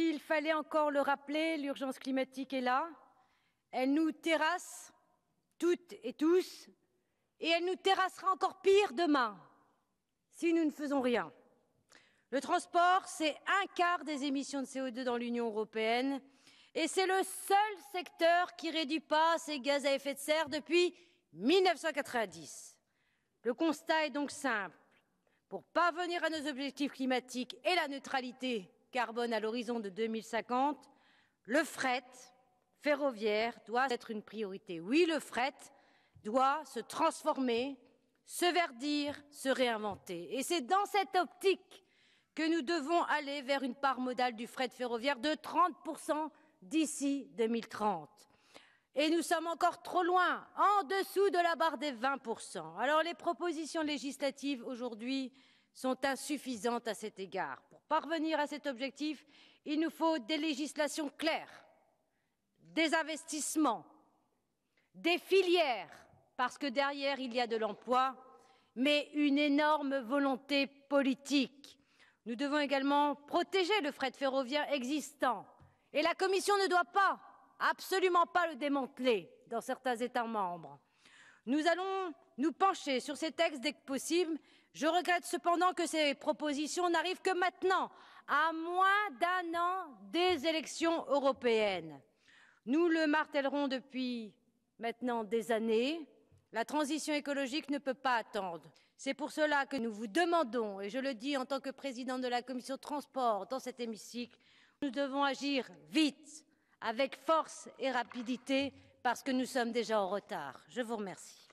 S'il fallait encore le rappeler, l'urgence climatique est là. Elle nous terrasse toutes et tous, et elle nous terrassera encore pire demain si nous ne faisons rien. Le transport, c'est un quart des émissions de CO2 dans l'Union européenne, et c'est le seul secteur qui réduit pas ses gaz à effet de serre depuis 1990. Le constat est donc simple. Pour parvenir à nos objectifs climatiques et la neutralité carbone à l'horizon de 2050, le fret ferroviaire doit être une priorité. Oui, le fret doit se transformer, se verdir, se réinventer. Et c'est dans cette optique que nous devons aller vers une part modale du fret ferroviaire de 30% d'ici 2030. Et nous sommes encore trop loin, en dessous de la barre des 20%. Alors les propositions législatives aujourd'hui sont insuffisantes à cet égard. Pour parvenir à cet objectif, il nous faut des législations claires, des investissements, des filières, parce que derrière il y a de l'emploi, mais une énorme volonté politique. Nous devons également protéger le fret ferroviaire existant. Et la Commission ne doit pas, absolument pas le démanteler dans certains États membres. Nous allons nous pencher sur ces textes dès que possible. Je regrette cependant que ces propositions n'arrivent que maintenant, à moins d'un an des élections européennes. Nous le martèlerons depuis maintenant des années. La transition écologique ne peut pas attendre. C'est pour cela que nous vous demandons, et je le dis en tant que président de la commission transport dans cet hémicycle, nous devons agir vite, avec force et rapidité, parce que nous sommes déjà en retard. Je vous remercie.